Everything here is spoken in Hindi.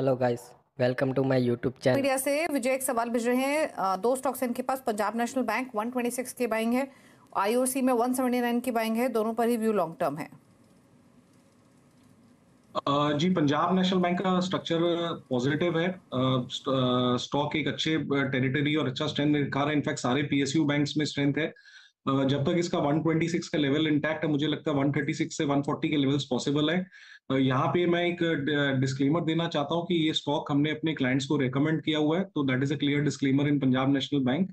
hello guys welcome to my YouTube channel media से विजय एक सवाल भेज रहे हैं दो स्टॉक्स इनके पास पंजाब नेशनल बैंक 126 की बाइंग है आईओसी में 179 की बाइंग है दोनों पर ही व्यू लॉन्ग टर्म है जी पंजाब नेशनल बैंक का स्ट्रक्चर पॉजिटिव है स्टॉक एक अच्छे टेरिटरी और अच्छा स्ट्रेंथ दिखा रहा है इनफैक्ट सारे पीएसयू बैंक्स में स्ट्रेंथ है जब तक इसका 126 का लेवल इंटैक्ट है मुझे लगता है 136 से 140 के लेवल्स पॉसिबल है यहाँ पे मैं एक डिस्क्लेमर देना चाहता हूँ कि ये स्टॉक हमने अपने क्लाइंट्स को रिकमेंड किया हुआ है तो that is a clear disclaimer in Punjab National bank